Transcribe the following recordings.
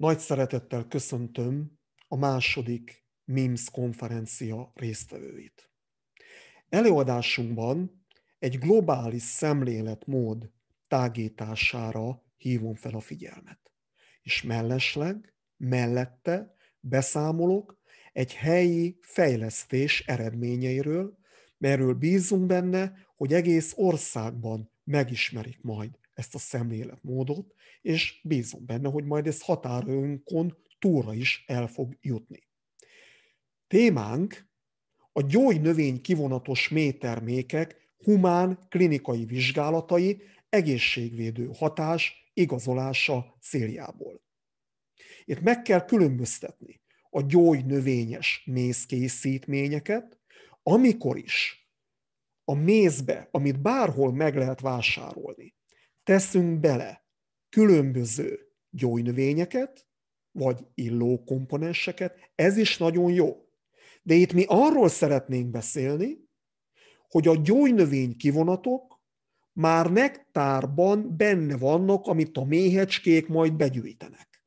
Nagy szeretettel köszöntöm a második MIMS konferencia résztvevőit. Előadásunkban egy globális szemléletmód tágítására hívom fel a figyelmet. És mellesleg, mellette beszámolok egy helyi fejlesztés eredményeiről, merről bízunk benne, hogy egész országban megismerik majd ezt a szemléletmódot, és bízom benne, hogy majd ez határőnkon túlra is el fog jutni. Témánk a gyógynövény kivonatos métermékek humán klinikai vizsgálatai egészségvédő hatás igazolása céljából. Itt meg kell különböztetni a gyógynövényes mézkészítményeket, amikor is a mézbe, amit bárhol meg lehet vásárolni, teszünk bele különböző gyógynövényeket, vagy illó komponenseket, ez is nagyon jó. De itt mi arról szeretnénk beszélni, hogy a gyógynövény kivonatok már nektárban benne vannak, amit a méhecskék majd begyűjtenek.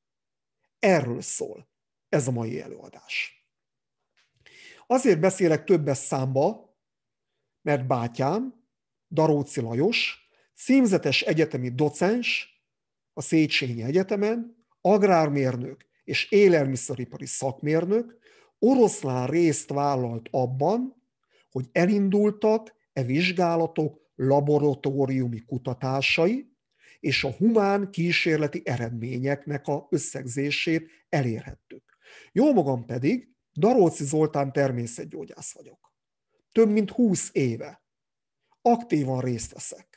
Erről szól ez a mai előadás. Azért beszélek többes számba, mert bátyám, Daróci Lajos, címzetes egyetemi docens a Széchenyi Egyetemen, agrármérnök és élelmiszeripari szakmérnök, oroszlán részt vállalt abban, hogy elindultak e vizsgálatok laboratóriumi kutatásai, és a humán kísérleti eredményeknek a összegzését elérhettük. Jó magam pedig Daróci Zoltán természetgyógyász vagyok. Több mint 20 éve. Aktívan részt veszek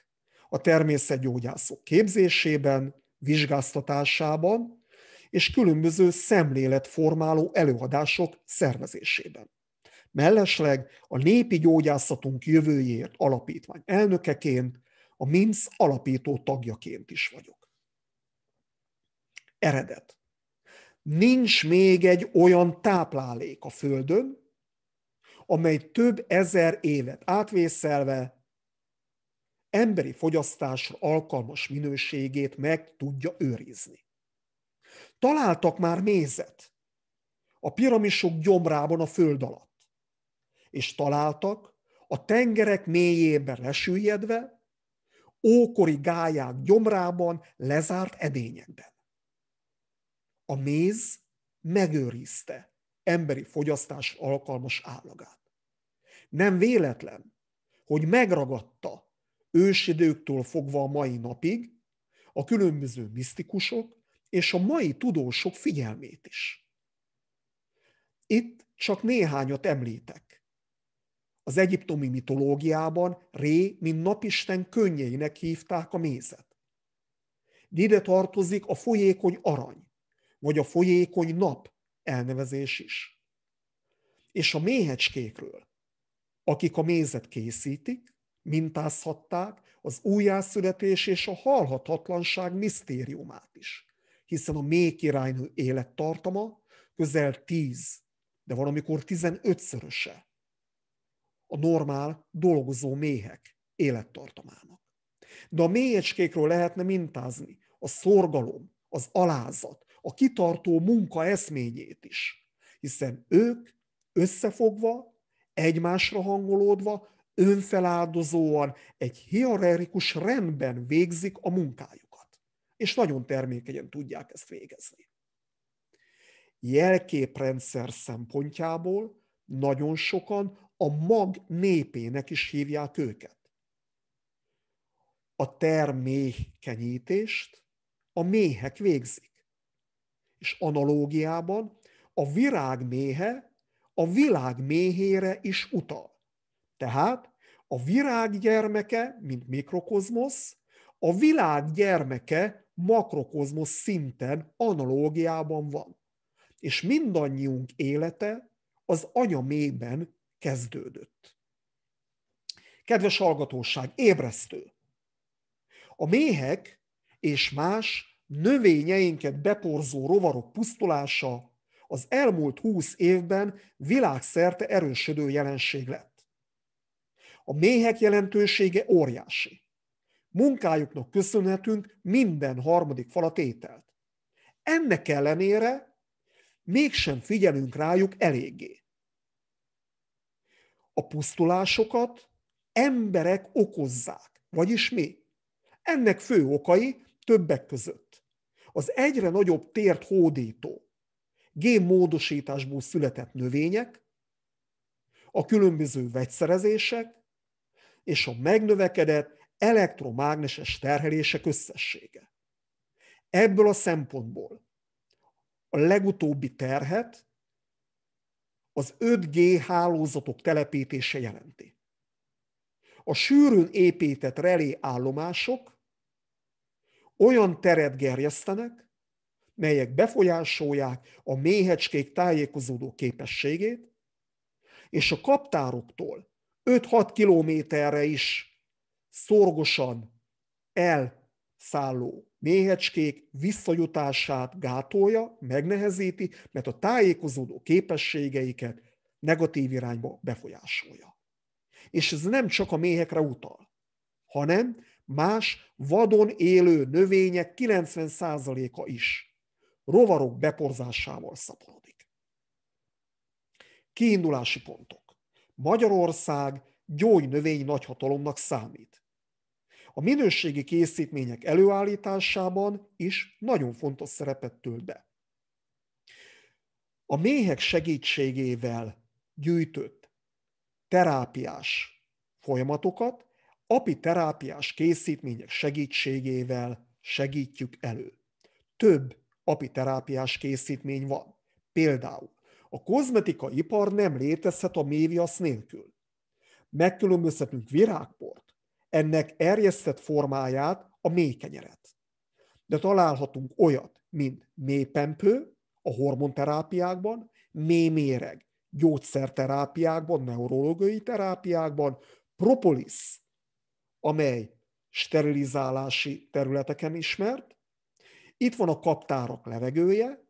a természetgyógyászok képzésében, vizsgáztatásában és különböző szemléletformáló előadások szervezésében. Mellesleg a Népi Gyógyászatunk Jövőjéért Alapítvány elnökeként, a MINSZ alapító tagjaként is vagyok. Eredet. Nincs még egy olyan táplálék a Földön, amely több ezer évet átvészelve emberi fogyasztásra alkalmas minőségét meg tudja őrizni. Találtak már mézet a piramisok gyomrában a föld alatt, és találtak a tengerek mélyében lesüllyedve, ókori gályák gyomrában lezárt edényekben. A méz megőrizte emberi fogyasztás alkalmas állagát. Nem véletlen, hogy megragadta ősidőktől fogva a mai napig a különböző misztikusok és a mai tudósok figyelmét is. Itt csak néhányat említek. Az egyiptomi mitológiában Ré, mint napisten könnyeinek hívták a mézet. De ide tartozik a folyékony arany, vagy a folyékony nap elnevezés is. És a méhecskékről, akik a mézet készítik, mintázhatták az újjászületés és a halhatatlanság misztériumát is, hiszen a mély királynő élettartama közel 10, de van amikor 15-szöröse a normál dolgozó méhek élettartamának. De a mélyecskékről lehetne mintázni a szorgalom, az alázat, a kitartó munka eszményét is, hiszen ők összefogva, egymásra hangolódva önfeláldozóan, egy hierarchikus rendben végzik a munkájukat. És nagyon termékenyen tudják ezt végezni. Jelképrendszer szempontjából nagyon sokan a mag népének is hívják őket. A termékenyítést a méhek végzik. És analógiában a virág méhe a világ méhére is utal. Tehát a virág gyermeke, mint mikrokozmosz, a világ gyermeke makrokozmosz szinten, analógiában van. És mindannyiunk élete az anya mélyben kezdődött. Kedves hallgatóság, ébresztő! A méhek és más növényeinket beporzó rovarok pusztulása az elmúlt húsz évben világszerte erősödő jelenség lett. A méhek jelentősége óriási. Munkájuknak köszönhetünk minden harmadik falat ételt. Ennek ellenére mégsem figyelünk rájuk eléggé. A pusztulásokat emberek okozzák, vagyis mi. Ennek fő okai többek között az egyre nagyobb tért hódító, génmódosításból született növények, a különböző vegyszerezések, és a megnövekedett elektromágneses terhelések összessége. Ebből a szempontból a legutóbbi terhet az 5G hálózatok telepítése jelenti. A sűrűn épített relé állomások olyan teret gerjesztenek, melyek befolyásolják a méhecskék tájékozódó képességét, és a kaptároktól 5-6 kilométerre is szorgosan elszálló méhecskék visszajutását gátolja, megnehezíti, mert a tájékozódó képességeiket negatív irányba befolyásolja. És ez nem csak a méhekre utal, hanem más vadon élő növények 90%-a is rovarok beporzásával szaporodik. Kiindulási pontok. Magyarország gyógynövény nagyhatalomnak számít. A minőségi készítmények előállításában is nagyon fontos szerepet tölt be. A méhek segítségével gyűjtött terápiás folyamatokat apiterápiás készítmények segítségével segítjük elő. Több apiterápiás készítmény van. Például a kozmetika ipar nem létezhet a méviasz nélkül. Megkülönböztetünk virágport, ennek erjesztett formáját, a mélykenyeret. De találhatunk olyat, mint mélypempő a hormonterápiákban, méméreg gyógyszerterápiákban, neurológiai terápiákban, propolis, amely sterilizálási területeken ismert, itt van a kaptárak levegője,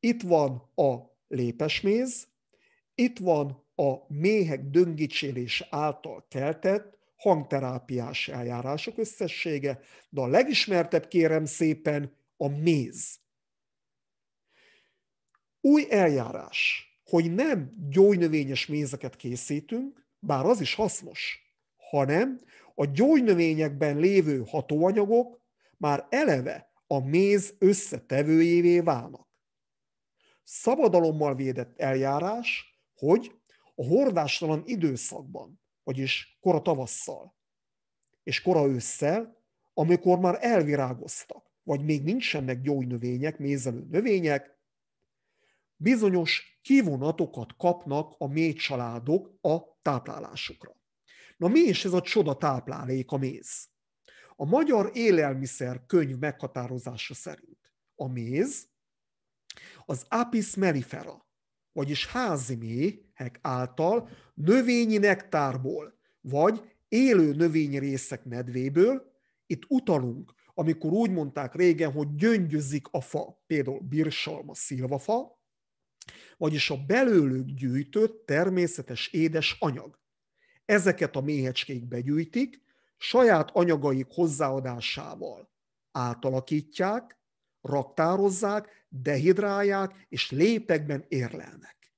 itt van a lépesméz, itt van a méhek döngicsélés által keltett hangterápiás eljárások összessége, de a legismertebb kérem szépen a méz. Új eljárás, hogy nem gyógynövényes mézeket készítünk, bár az is hasznos, hanem a gyógynövényekben lévő hatóanyagok már eleve a méz összetevőjévé válnak szabadalommal védett eljárás, hogy a hordástalan időszakban, vagyis kora tavasszal és kora ősszel, amikor már elvirágoztak, vagy még nincsenek gyógynövények, mézelő növények, bizonyos kivonatokat kapnak a mély családok a táplálásukra. Na mi is ez a csoda táplálék a méz? A magyar élelmiszer könyv meghatározása szerint a méz az apis mellifera, vagyis háziméhek által növényi nektárból, vagy élő növényi részek nedvéből, itt utalunk, amikor úgy mondták régen, hogy gyöngyözik a fa, például birsalma, szilvafa, vagyis a belőlük gyűjtött természetes édes anyag. Ezeket a méhecskék begyűjtik, saját anyagaik hozzáadásával átalakítják, raktározzák, dehidrálják és lépekben érlelnek.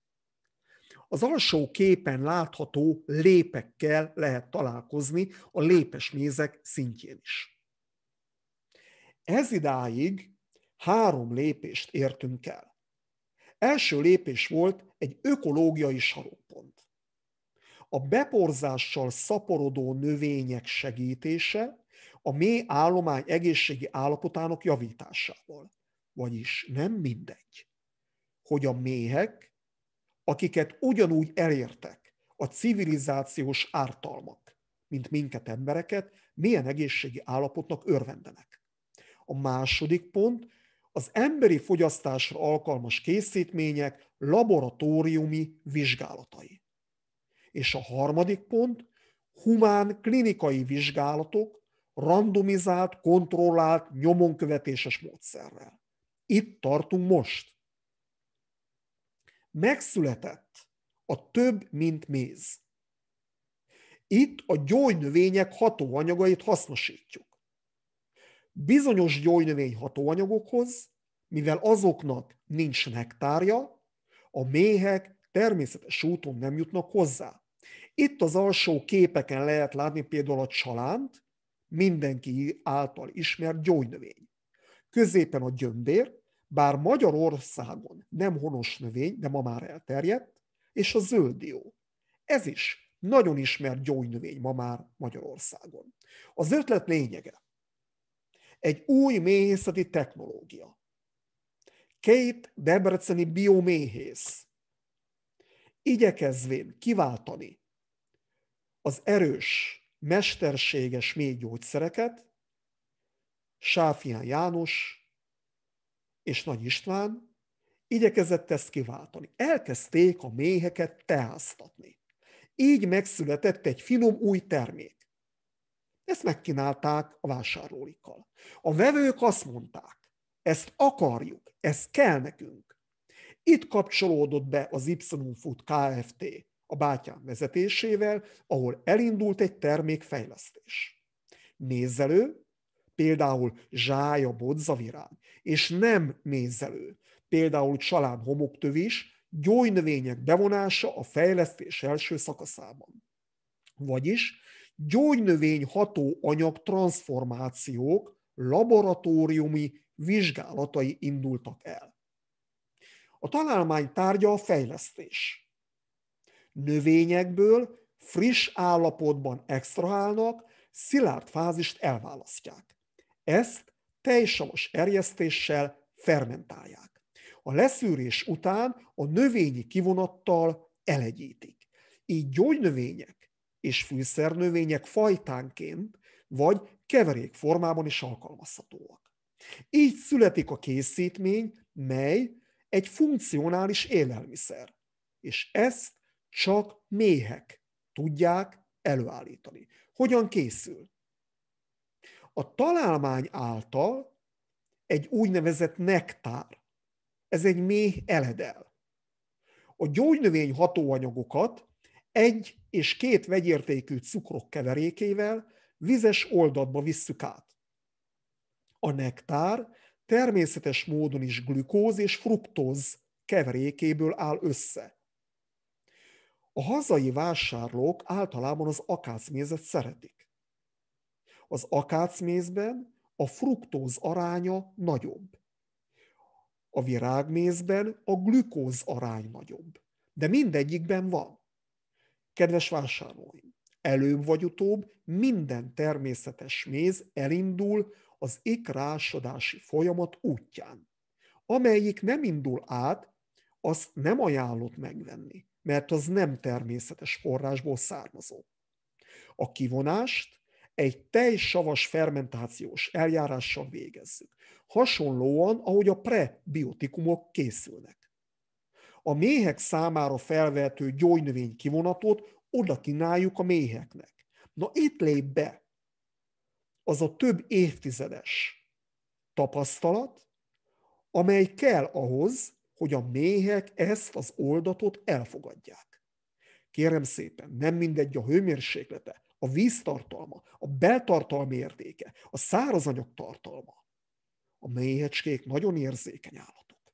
Az alsó képen látható lépekkel lehet találkozni a lépes mézek szintjén is. Ez idáig három lépést értünk el. Első lépés volt egy ökológiai sarokpont. A beporzással szaporodó növények segítése, a mély állomány egészségi állapotának javításával. Vagyis nem mindegy, hogy a méhek, akiket ugyanúgy elértek a civilizációs ártalmak, mint minket embereket, milyen egészségi állapotnak örvendenek. A második pont, az emberi fogyasztásra alkalmas készítmények laboratóriumi vizsgálatai. És a harmadik pont, humán klinikai vizsgálatok randomizált, kontrollált, nyomonkövetéses módszerrel. Itt tartunk most. Megszületett a több, mint méz. Itt a gyógynövények hatóanyagait hasznosítjuk. Bizonyos gyógynövény hatóanyagokhoz, mivel azoknak nincs nektárja, a méhek természetes úton nem jutnak hozzá. Itt az alsó képeken lehet látni például a csalánt, mindenki által ismert gyógynövény. Középen a gyömbér, bár Magyarországon nem honos növény, de ma már elterjedt, és a zöldió. Ez is nagyon ismert gyógynövény ma már Magyarországon. Az ötlet lényege. Egy új méhészeti technológia. Két debreceni bioméhész igyekezvén kiváltani az erős mesterséges mély gyógyszereket, Sáfián János és Nagy István igyekezett ezt kiváltani. Elkezdték a méheket teáztatni. Így megszületett egy finom új termék. Ezt megkínálták a vásárlóikkal. A vevők azt mondták, ezt akarjuk, ez kell nekünk. Itt kapcsolódott be az Y Food Kft a bátyám vezetésével, ahol elindult egy termékfejlesztés. Nézelő, például zsája bodzavirág, és nem nézelő, például család homoktövés, gyógynövények bevonása a fejlesztés első szakaszában. Vagyis gyógynövény ható anyag transformációk laboratóriumi vizsgálatai indultak el. A találmány tárgya a fejlesztés növényekből friss állapotban extrahálnak, szilárd fázist elválasztják. Ezt tejsavas erjesztéssel fermentálják. A leszűrés után a növényi kivonattal elegyítik. Így gyógynövények és fűszernövények fajtánként vagy keverék formában is alkalmazhatóak. Így születik a készítmény, mely egy funkcionális élelmiszer, és ezt csak méhek tudják előállítani. Hogyan készül? A találmány által egy úgynevezett nektár, ez egy méh eledel. A gyógynövény hatóanyagokat egy és két vegyértékű cukrok keverékével vizes oldatba visszük át. A nektár természetes módon is glükóz és fruktóz keverékéből áll össze. A hazai vásárlók általában az akácmézet szeretik. Az akácmézben a fruktóz aránya nagyobb. A virágmézben a glükóz arány nagyobb. De mindegyikben van. Kedves vásárlóim, előbb vagy utóbb minden természetes méz elindul az ikrásodási folyamat útján. Amelyik nem indul át, azt nem ajánlott megvenni mert az nem természetes forrásból származó. A kivonást egy tejsavas fermentációs eljárással végezzük, hasonlóan, ahogy a prebiotikumok készülnek. A méhek számára felvehető gyógynövény kivonatot oda kínáljuk a méheknek. Na itt lép be az a több évtizedes tapasztalat, amely kell ahhoz, hogy a méhek ezt az oldatot elfogadják. Kérem szépen, nem mindegy a hőmérséklete, a víztartalma, a beltartalmi értéke, a szárazanyag tartalma. A méhecskék nagyon érzékeny állatok.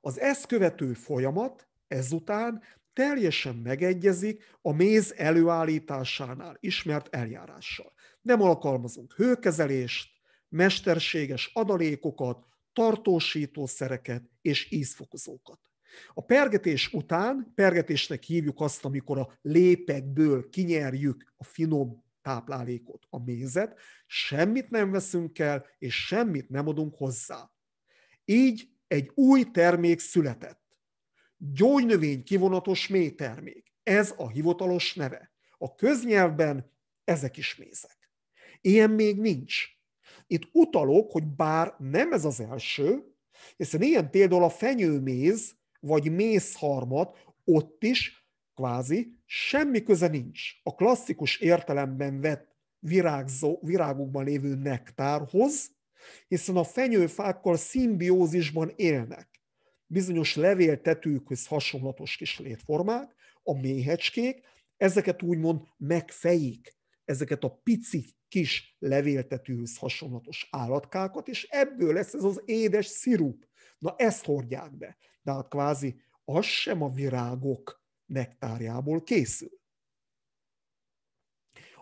Az ezt követő folyamat ezután teljesen megegyezik a méz előállításánál ismert eljárással. Nem alkalmazunk hőkezelést, mesterséges adalékokat, tartósítószereket és ízfokozókat. A pergetés után, pergetésnek hívjuk azt, amikor a lépekből kinyerjük a finom táplálékot, a mézet, semmit nem veszünk el, és semmit nem adunk hozzá. Így egy új termék született. Gyógynövény kivonatos mély Ez a hivatalos neve. A köznyelvben ezek is mézek. Ilyen még nincs. Itt utalok, hogy bár nem ez az első, hiszen ilyen például a fenyőméz vagy mézharmat ott is kvázi semmi köze nincs a klasszikus értelemben vett virágzó, virágokban lévő nektárhoz, hiszen a fenyőfákkal szimbiózisban élnek bizonyos levéltetőkhöz hasonlatos kis létformák, a méhecskék, ezeket úgymond megfejik, ezeket a pici kis levéltetűhöz hasonlatos állatkákat, és ebből lesz ez az édes szirup. Na ezt hordják be. De hát kvázi az sem a virágok nektárjából készül.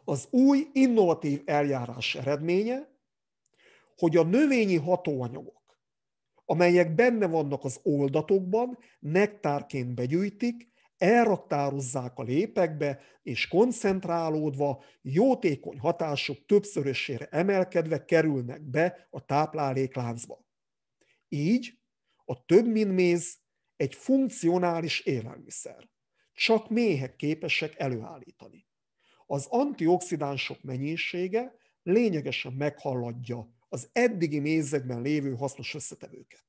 Az új innovatív eljárás eredménye, hogy a növényi hatóanyagok, amelyek benne vannak az oldatokban, nektárként begyűjtik, elraktározzák a lépekbe, és koncentrálódva, jótékony hatások többszörösére emelkedve kerülnek be a táplálékláncba. Így a több mint méz egy funkcionális élelmiszer. Csak méhek képesek előállítani. Az antioxidánsok mennyisége lényegesen meghalladja az eddigi mézekben lévő hasznos összetevőket.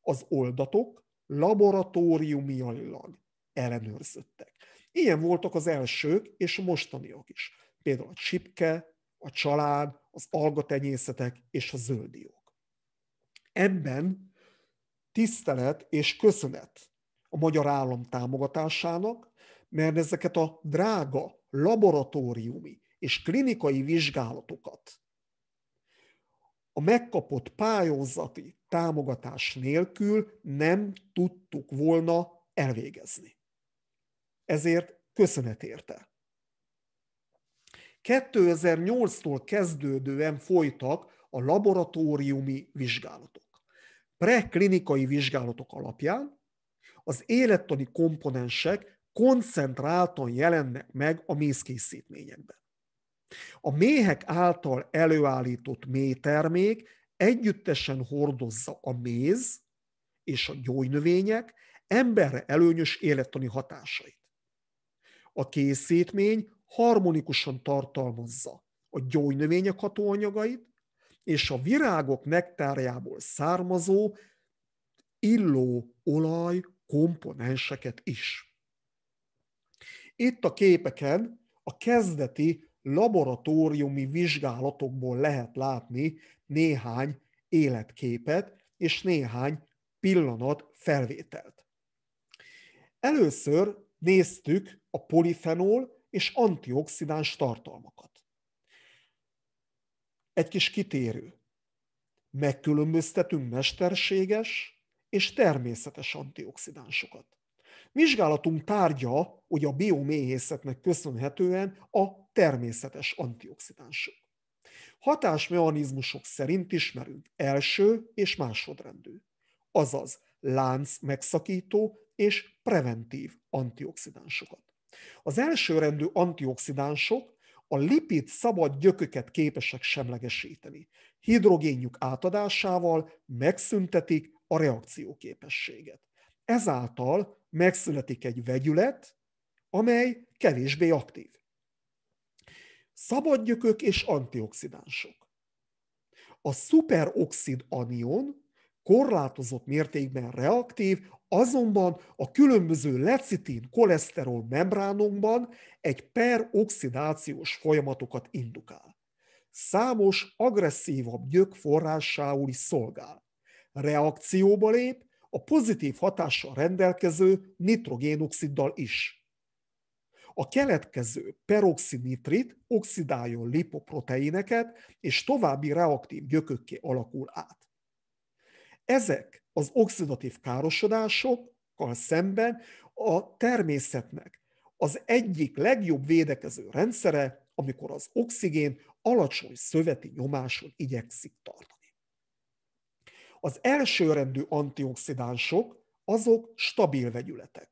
Az oldatok laboratóriumiailag ellenőrzöttek. Ilyen voltak az elsők és a mostaniak is. Például a csipke, a család, az algatenyészetek és a zöldiók. Ebben tisztelet és köszönet a magyar állam támogatásának, mert ezeket a drága laboratóriumi és klinikai vizsgálatokat a megkapott pályázati támogatás nélkül nem tudtuk volna elvégezni. Ezért köszönet érte. 2008-tól kezdődően folytak a laboratóriumi vizsgálatok. Preklinikai vizsgálatok alapján az élettani komponensek koncentráltan jelennek meg a mézkészítményekben. A méhek által előállított mélytermék együttesen hordozza a méz és a gyógynövények emberre előnyös élettani hatásait. A készítmény harmonikusan tartalmazza a gyógynövények hatóanyagait és a virágok nektárjából származó illó olaj komponenseket is. Itt a képeken a kezdeti laboratóriumi vizsgálatokból lehet látni néhány életképet és néhány pillanat felvételt. Először néztük a polifenol és antioxidáns tartalmakat. Egy kis kitérő. Megkülönböztetünk mesterséges és természetes antioxidánsokat. Vizsgálatunk tárgya, hogy a bioméhészetnek köszönhetően a természetes antioxidánsok. Hatásmechanizmusok szerint ismerünk első és másodrendű, azaz lánc megszakító és preventív antioxidánsokat. Az elsőrendű antioxidánsok a lipid szabad gyököket képesek semlegesíteni. hidrogénjük átadásával megszüntetik a reakcióképességet. Ezáltal megszületik egy vegyület, amely kevésbé aktív. Szabadgyökök és antioxidánsok. A szuperoxid anion korlátozott mértékben reaktív, azonban a különböző lecitin koleszterol membránunkban egy peroxidációs folyamatokat indukál. Számos agresszívabb gyök forrásául is szolgál. Reakcióba lép, a pozitív hatással rendelkező nitrogénoxiddal is. A keletkező peroxinitrit oxidáljon lipoproteineket, és további reaktív gyökökké alakul át. Ezek az oxidatív károsodásokkal szemben a természetnek az egyik legjobb védekező rendszere, amikor az oxigén alacsony szöveti nyomáson igyekszik tartani. Az elsőrendű antioxidánsok azok stabil vegyületek.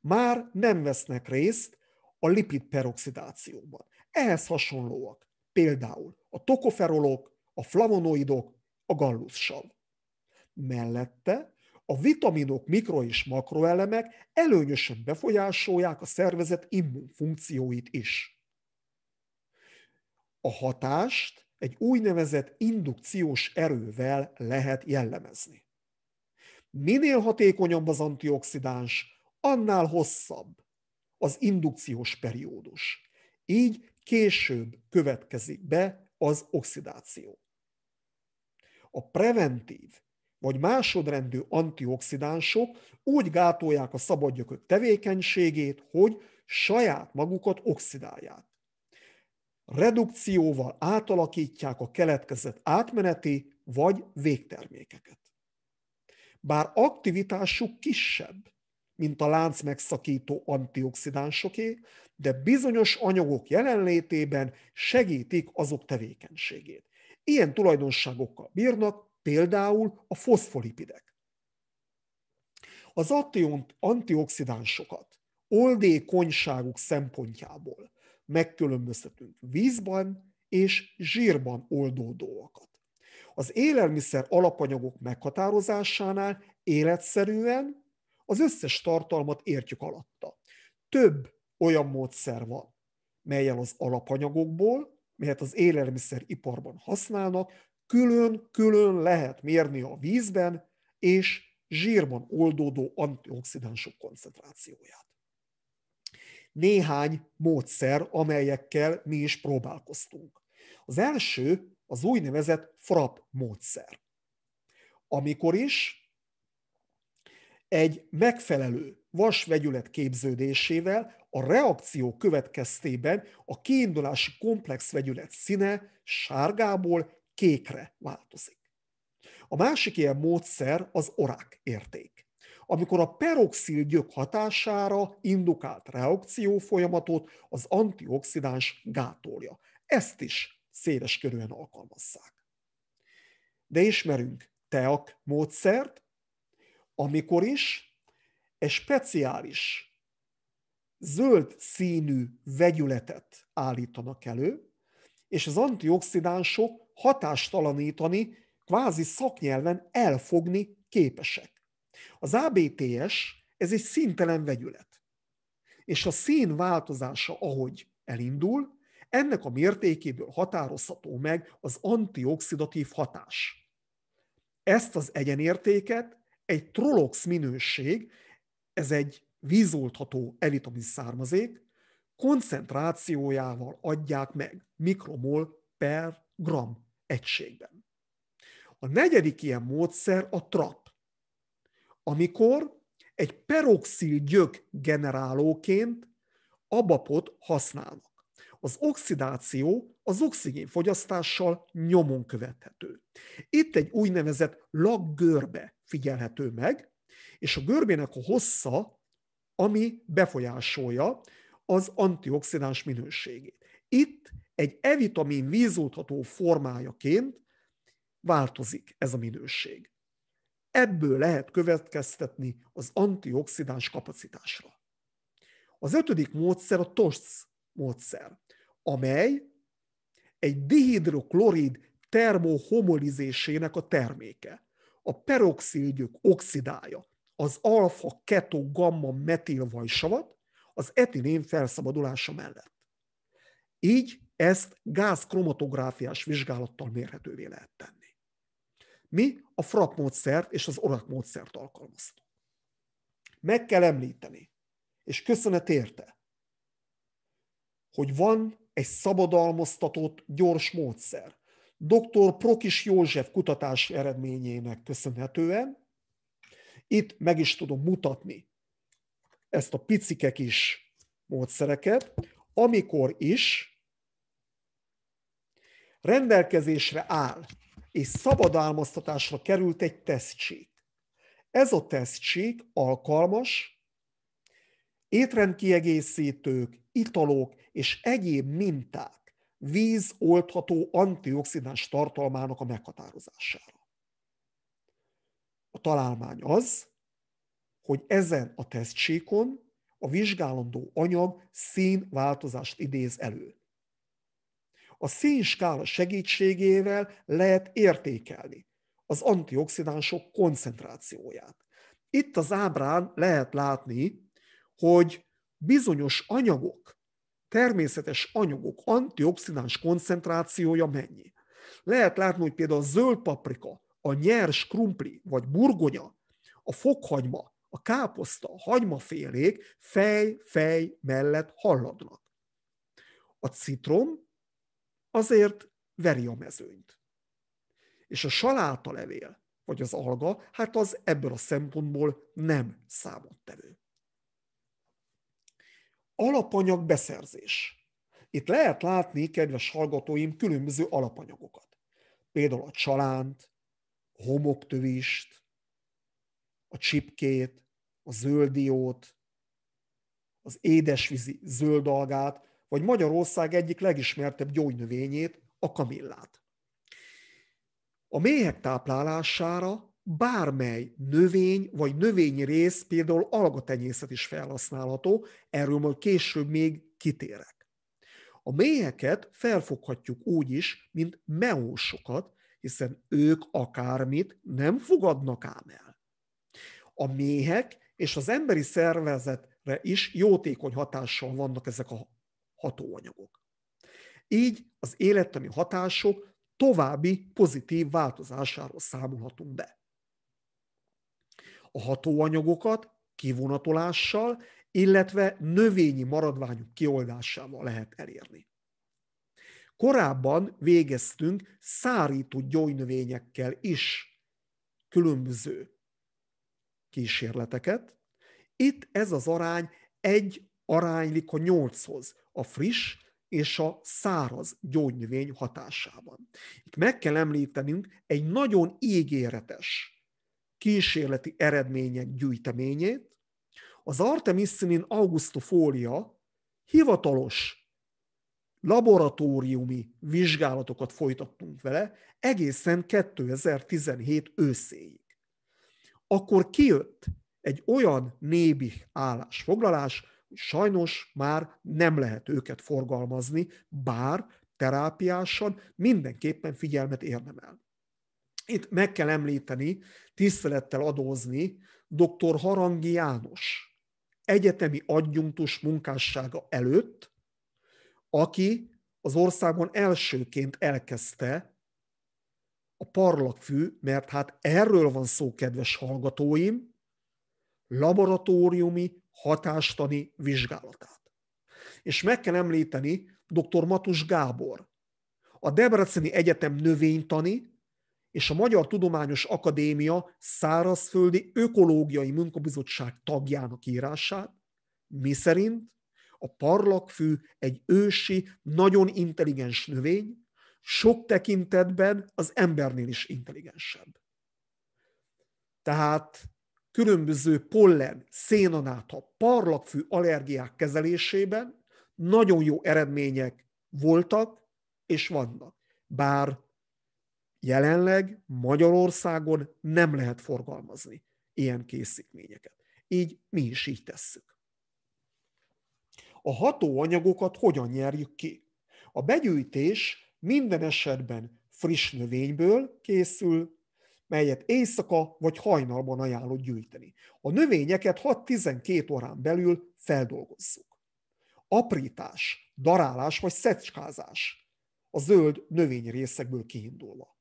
Már nem vesznek részt a lipid peroxidációban. Ehhez hasonlóak például a tokoferolok, a flavonoidok, a gallussal. Mellette a vitaminok, mikro és makroelemek előnyösen befolyásolják a szervezet immunfunkcióit is. A hatást egy úgynevezett indukciós erővel lehet jellemezni. Minél hatékonyabb az antioxidáns, annál hosszabb az indukciós periódus. Így később következik be az oxidáció. A preventív vagy másodrendű antioxidánsok úgy gátolják a szabadgyökök tevékenységét, hogy saját magukat oxidálják redukcióval átalakítják a keletkezett átmeneti vagy végtermékeket. Bár aktivitásuk kisebb, mint a lánc megszakító antioxidánsoké, de bizonyos anyagok jelenlétében segítik azok tevékenységét. Ilyen tulajdonságokkal bírnak például a foszfolipidek. Az antioxidánsokat oldékonyságuk szempontjából megkülönböztetünk vízben és zsírban oldódóakat. Az élelmiszer alapanyagok meghatározásánál életszerűen az összes tartalmat értjük alatta. Több olyan módszer van, melyel az alapanyagokból, melyet az élelmiszeriparban használnak, külön-külön lehet mérni a vízben és zsírban oldódó antioxidánsok koncentrációját néhány módszer, amelyekkel mi is próbálkoztunk. Az első az úgynevezett frap módszer. Amikor is egy megfelelő vasvegyület képződésével a reakció következtében a kiindulási komplex vegyület színe sárgából kékre változik. A másik ilyen módszer az orák érték amikor a peroxil gyök hatására indukált reakció folyamatot az antioxidáns gátolja. Ezt is széles körűen alkalmazzák. De ismerünk teak módszert, amikor is egy speciális zöld színű vegyületet állítanak elő, és az antioxidánsok hatástalanítani, kvázi szaknyelven elfogni képesek. Az ABTS, ez egy színtelen vegyület. És a szín változása, ahogy elindul, ennek a mértékéből határozható meg az antioxidatív hatás. Ezt az egyenértéket egy trolox minőség, ez egy vízoltható elitamin származék, koncentrációjával adják meg mikromol per gram egységben. A negyedik ilyen módszer a TRAP, amikor egy peroxil gyök generálóként abapot használnak. Az oxidáció az oxigén-fogyasztással nyomon követhető. Itt egy úgynevezett laggörbe figyelhető meg, és a görbének a hossza, ami befolyásolja az antioxidáns minőségét. Itt egy E-vitamin vízoltható formájaként változik ez a minőség. Ebből lehet következtetni az antioxidáns kapacitásra. Az ötödik módszer a TOSZ módszer, amely egy dihidroklorid termohomolizésének a terméke. A peroxilgyök oxidája az alfa keto gamma metilvajsavat az etilén felszabadulása mellett. Így ezt gázkromatográfiás vizsgálattal mérhetővé lehet tenni. Mi a frak módszert és az orak módszert alkalmazta. Meg kell említeni, és köszönet érte, hogy van egy szabadalmaztatott gyors módszer. Dr. Prokis József kutatás eredményének köszönhetően, itt meg is tudom mutatni ezt a picike kis módszereket, amikor is rendelkezésre áll és szabadálmaztatásra került egy tesztség. Ez a tesztség alkalmas étrendkiegészítők, italok és egyéb minták vízoldható antioxidáns tartalmának a meghatározására. A találmány az, hogy ezen a tesztségon a vizsgálandó anyag színváltozást idéz elő. A szénskála segítségével lehet értékelni az antioxidánsok koncentrációját. Itt az ábrán lehet látni, hogy bizonyos anyagok, természetes anyagok antioxidáns koncentrációja mennyi. Lehet látni, hogy például a zöld paprika, a nyers krumpli vagy burgonya, a fokhagyma, a káposzta, a hagymafélék fej-fej mellett halladnak. A citrom azért veri a mezőnyt. És a salátalevél, vagy az alga, hát az ebből a szempontból nem számottevő. Alapanyag beszerzés. Itt lehet látni, kedves hallgatóim, különböző alapanyagokat. Például a csalánt, a homoktövist, a csipkét, a zöldiót, az édesvízi zöldalgát, vagy Magyarország egyik legismertebb gyógynövényét, a kamillát. A méhek táplálására bármely növény vagy növényi rész, például algatenyészet is felhasználható, erről majd később még kitérek. A méheket felfoghatjuk úgy is, mint meósokat, hiszen ők akármit nem fogadnak ám el. A méhek és az emberi szervezetre is jótékony hatással vannak ezek a hatóanyagok. Így az élettani hatások további pozitív változásáról számolhatunk be. A hatóanyagokat kivonatolással, illetve növényi maradványok kioldásával lehet elérni. Korábban végeztünk szárító gyógynövényekkel is különböző kísérleteket. Itt ez az arány egy aránylik a 8-hoz, a friss és a száraz gyógynövény hatásában. Itt meg kell említenünk egy nagyon ígéretes kísérleti eredmények gyűjteményét, az Artemisinin augustofólia hivatalos laboratóriumi vizsgálatokat folytattunk vele egészen 2017 őszéig. Akkor kijött egy olyan nébi állásfoglalás, sajnos már nem lehet őket forgalmazni, bár terápiásan mindenképpen figyelmet érdemel. Itt meg kell említeni, tisztelettel adózni dr. Harangi János egyetemi adjunktus munkássága előtt, aki az országban elsőként elkezdte a parlagfű, mert hát erről van szó, kedves hallgatóim, laboratóriumi hatástani vizsgálatát. És meg kell említeni dr. Matus Gábor, a Debreceni Egyetem növénytani és a Magyar Tudományos Akadémia szárazföldi ökológiai munkabizottság tagjának írását, miszerint a parlagfű egy ősi, nagyon intelligens növény, sok tekintetben az embernél is intelligensebb. Tehát különböző pollen, szénanáta, parlagfű allergiák kezelésében nagyon jó eredmények voltak és vannak. Bár jelenleg Magyarországon nem lehet forgalmazni ilyen készítményeket. Így mi is így tesszük. A hatóanyagokat hogyan nyerjük ki? A begyűjtés minden esetben friss növényből készül, melyet éjszaka vagy hajnalban ajánlott gyűjteni. A növényeket 6-12 órán belül feldolgozzuk. Aprítás, darálás vagy szecskázás a zöld részekből kiindulva.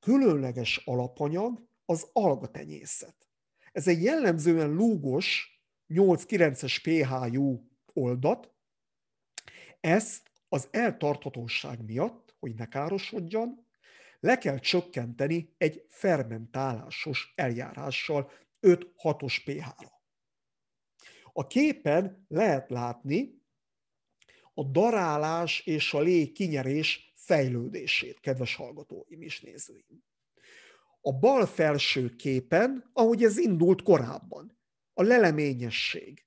Különleges alapanyag az algatenyészet. Ez egy jellemzően lúgos, 8-9-es pH-jú oldat. Ezt az eltarthatóság miatt, hogy ne károsodjon, le kell csökkenteni egy fermentálásos eljárással 5-6-os pH-ra. A képen lehet látni a darálás és a légkinyerés kinyerés fejlődését, kedves hallgatóim és nézőim. A bal felső képen, ahogy ez indult korábban, a leleményesség,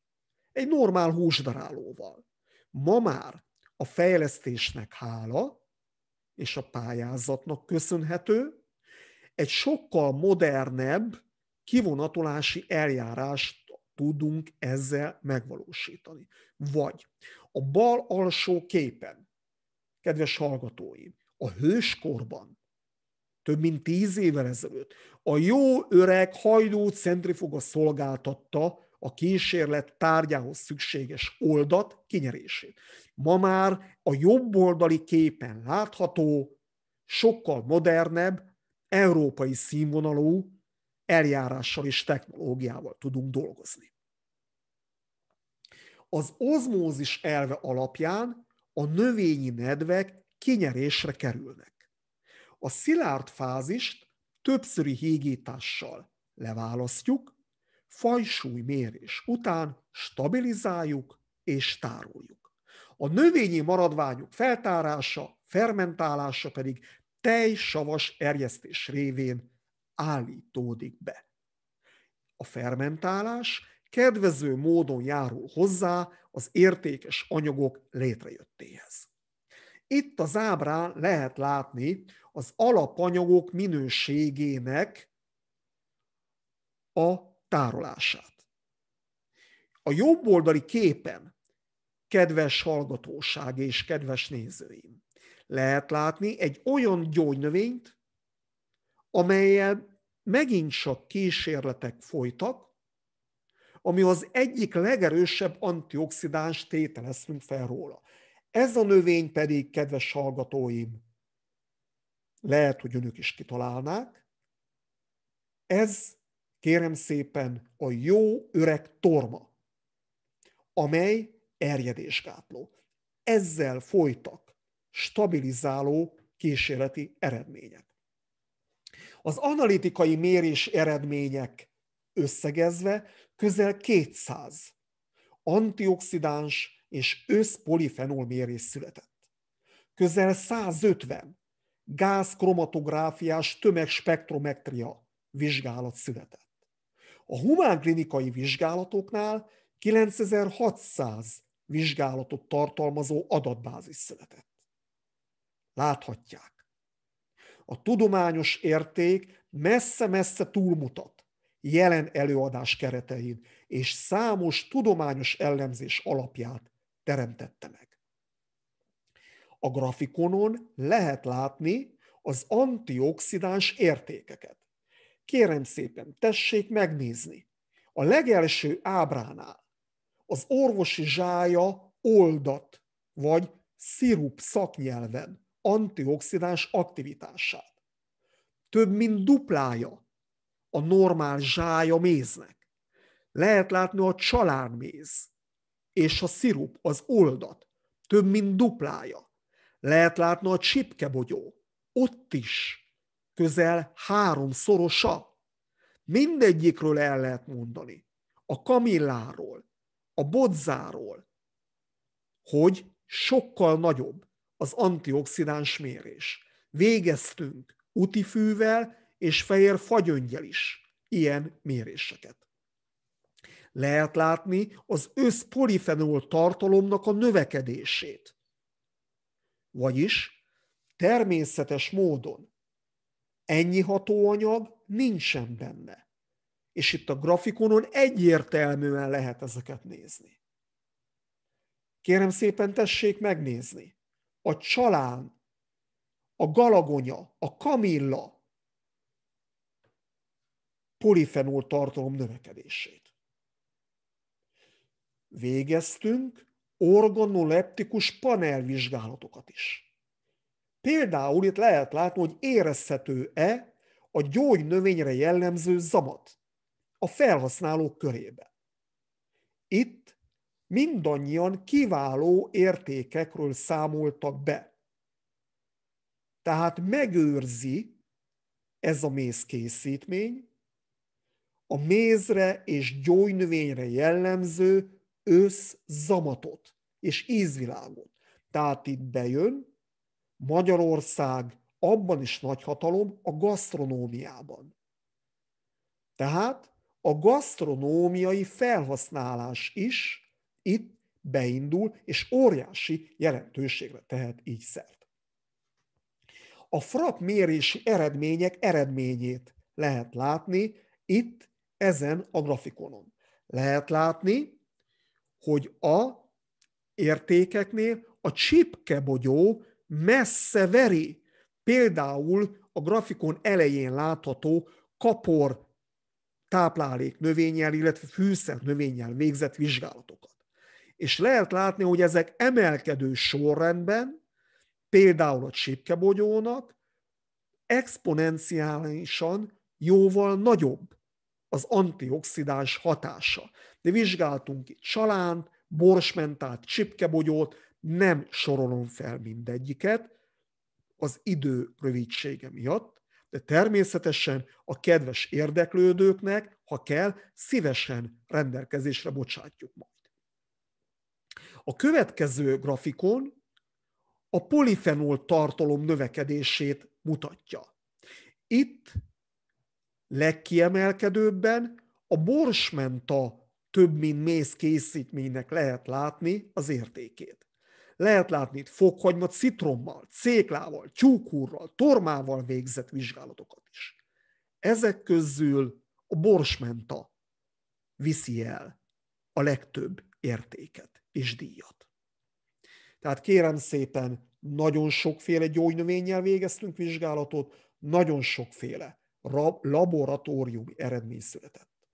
egy normál húsdarálóval. Ma már a fejlesztésnek hála, és a pályázatnak köszönhető, egy sokkal modernebb kivonatolási eljárást tudunk ezzel megvalósítani. Vagy a bal alsó képen, kedves hallgatóim, a hőskorban, több mint tíz évvel ezelőtt, a jó öreg hajdó centrifuga szolgáltatta a kísérlet tárgyához szükséges oldat kinyerését. Ma már a jobboldali képen látható, sokkal modernebb, európai színvonalú eljárással és technológiával tudunk dolgozni. Az ozmózis elve alapján a növényi nedvek kinyerésre kerülnek. A szilárd fázist többszöri hígítással leválasztjuk, fajsúlymérés után stabilizáljuk és tároljuk. A növényi maradványok feltárása, fermentálása pedig tejsavas erjesztés révén állítódik be. A fermentálás kedvező módon járul hozzá az értékes anyagok létrejöttéhez. Itt az ábrán lehet látni az alapanyagok minőségének a tárolását. A jobb oldali képen, kedves hallgatóság és kedves nézőim, lehet látni egy olyan gyógynövényt, amelyel megint csak kísérletek folytak, ami az egyik legerősebb antioxidáns tételeztünk fel róla. Ez a növény pedig, kedves hallgatóim, lehet, hogy önök is kitalálnák, ez kérem szépen a jó öreg torma, amely erjedésgátló. Ezzel folytak stabilizáló kísérleti eredmények. Az analitikai mérés eredmények összegezve közel 200 antioxidáns és összpolifenol mérés született. Közel 150 gázkromatográfiás tömegspektrometria vizsgálat született. A humán klinikai vizsgálatoknál 9600 vizsgálatot tartalmazó adatbázis született. Láthatják. A tudományos érték messze-messze túlmutat jelen előadás keretein, és számos tudományos ellenzés alapját teremtette meg. A grafikonon lehet látni az antioxidáns értékeket. Kérem szépen, tessék megnézni. A legelső ábránál az orvosi zsája oldat, vagy szirup szaknyelven antioxidáns aktivitását. Több mint duplája a normál zsája méznek. Lehet látni a csalárméz és a szirup, az oldat, több mint duplája. Lehet látni a csipkebogyó, ott is közel háromszorosa. Mindegyikről el lehet mondani. A kamilláról, a bodzáról, hogy sokkal nagyobb az antioxidáns mérés. Végeztünk utifűvel és fehér fagyöngyel is ilyen méréseket. Lehet látni az összpolifenol tartalomnak a növekedését. Vagyis természetes módon ennyi hatóanyag nincsen benne. És itt a grafikonon egyértelműen lehet ezeket nézni. Kérem szépen tessék megnézni. A csalán, a galagonya, a kamilla polifenol tartalom növekedését. Végeztünk organoleptikus panelvizsgálatokat is. Például itt lehet látni, hogy érezhető-e a gyógynövényre jellemző zamat a felhasználók körébe. Itt mindannyian kiváló értékekről számoltak be. Tehát megőrzi ez a mézkészítmény a mézre és gyógynövényre jellemző összzamatot és ízvilágot. Tehát itt bejön Magyarország abban is nagy hatalom a gasztronómiában. Tehát a gasztronómiai felhasználás is itt beindul, és óriási jelentőségre tehet így szert. A frap mérési eredmények eredményét lehet látni itt, ezen a grafikonon. Lehet látni, hogy a értékeknél a csipkebogyó messze veri. Például a grafikon elején látható kapor táplálék növényel, illetve fűszer növényel végzett vizsgálatokat. És lehet látni, hogy ezek emelkedő sorrendben, például a csipkebogyónak, exponenciálisan jóval nagyobb az antioxidáns hatása. De vizsgáltunk itt csalánt, borsmentát, csipkebogyót, nem sorolom fel mindegyiket az idő rövidsége miatt, de természetesen a kedves érdeklődőknek, ha kell, szívesen rendelkezésre bocsátjuk majd. A következő grafikon a polifenol tartalom növekedését mutatja. Itt legkiemelkedőbben a borsmenta több mint mész készítménynek lehet látni az értékét lehet látni itt fokhagymat citrommal, céklával, tyúkúrral, tormával végzett vizsgálatokat is. Ezek közül a borsmenta viszi el a legtöbb értéket és díjat. Tehát kérem szépen, nagyon sokféle gyógynövényel végeztünk vizsgálatot, nagyon sokféle laboratóriumi eredmény született.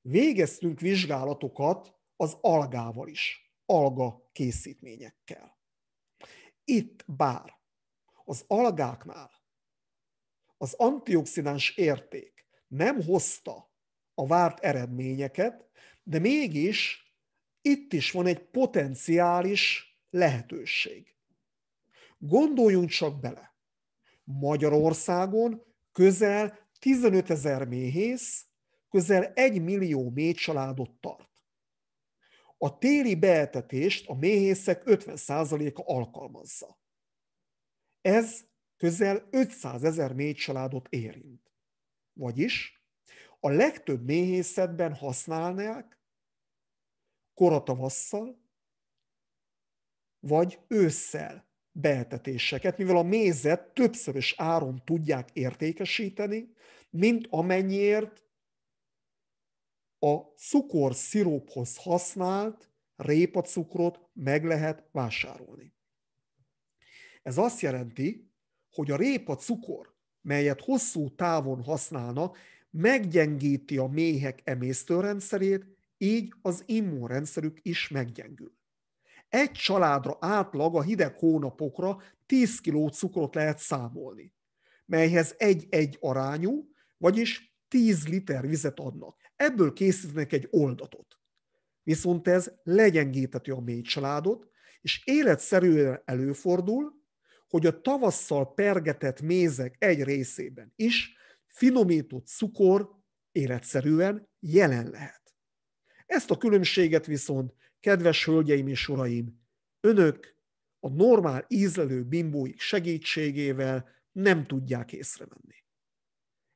Végeztünk vizsgálatokat az algával is alga készítményekkel. Itt bár az algáknál az antioxidáns érték nem hozta a várt eredményeket, de mégis itt is van egy potenciális lehetőség. Gondoljunk csak bele. Magyarországon közel 15 ezer méhész, közel 1 millió méh családot tart. A téli beetetést a méhészek 50%-a alkalmazza. Ez közel 500 ezer méh családot érint. Vagyis a legtöbb méhészetben használnák koratavasszal vagy ősszel beetetéseket, mivel a mézet többszörös áron tudják értékesíteni, mint amennyiért a cukorsziróphoz használt répacukrot meg lehet vásárolni. Ez azt jelenti, hogy a répacukor, melyet hosszú távon használnak, meggyengíti a méhek emésztőrendszerét, így az immunrendszerük is meggyengül. Egy családra átlag a hideg hónapokra 10 kg cukrot lehet számolni, melyhez egy-egy arányú, vagyis 10 liter vizet adnak. Ebből készítenek egy oldatot. Viszont ez legyengítheti a mély családot, és életszerűen előfordul, hogy a tavasszal pergetett mézek egy részében is finomított cukor életszerűen jelen lehet. Ezt a különbséget viszont, kedves hölgyeim és uraim, önök a normál ízlelő bimbóik segítségével nem tudják észrevenni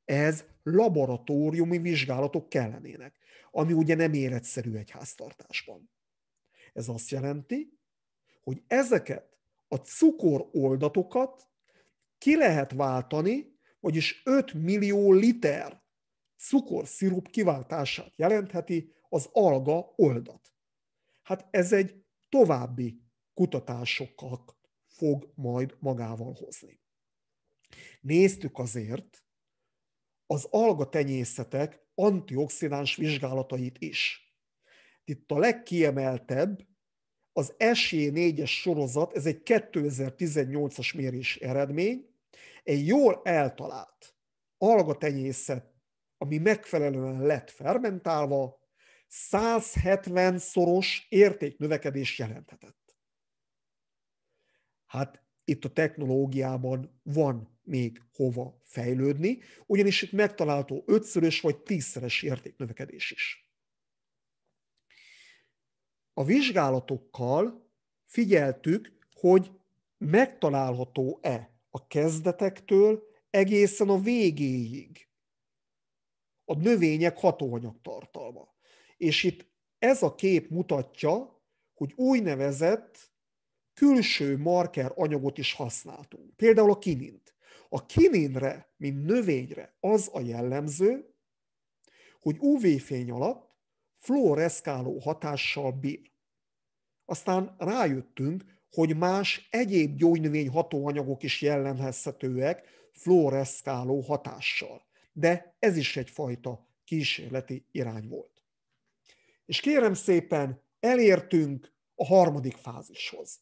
ez laboratóriumi vizsgálatok kellenének, ami ugye nem életszerű egy háztartásban. Ez azt jelenti, hogy ezeket a cukoroldatokat ki lehet váltani, vagyis 5 millió liter cukorszirup kiváltását jelentheti az alga oldat. Hát ez egy további kutatásokkal fog majd magával hozni. Néztük azért, az algatenyészetek antioxidáns vizsgálatait is. Itt a legkiemeltebb az SJ4-es sorozat, ez egy 2018-as mérés eredmény, egy jól eltalált algatenyészet, ami megfelelően lett fermentálva, 170-szoros értéknövekedés jelenthetett. Hát itt a technológiában van még hova fejlődni, ugyanis itt megtalálható ötszörös vagy tízszeres értéknövekedés is. A vizsgálatokkal figyeltük, hogy megtalálható-e a kezdetektől egészen a végéig a növények hatóanyag tartalma, És itt ez a kép mutatja, hogy úgynevezett külső marker anyagot is használtunk. Például a kinint. A kininre, mint növényre az a jellemző, hogy UV-fény alatt fluoreszkáló hatással bír. Aztán rájöttünk, hogy más egyéb gyógynövény hatóanyagok is jellemezhetőek fluoreszkáló hatással. De ez is egyfajta kísérleti irány volt. És kérem szépen, elértünk a harmadik fázishoz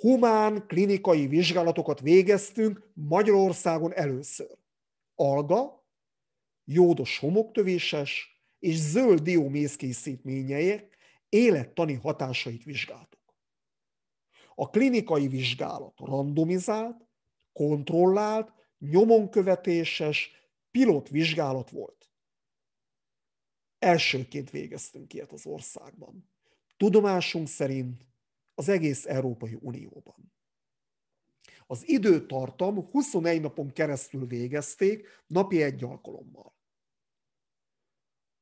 humán klinikai vizsgálatokat végeztünk Magyarországon először. Alga, jódos homoktövéses és zöld diómészkészítményeiek élettani hatásait vizsgáltuk. A klinikai vizsgálat randomizált, kontrollált, nyomonkövetéses vizsgálat volt. Elsőként végeztünk ilyet az országban. Tudomásunk szerint az egész Európai Unióban. Az időtartam 21 napon keresztül végezték napi egy alkalommal.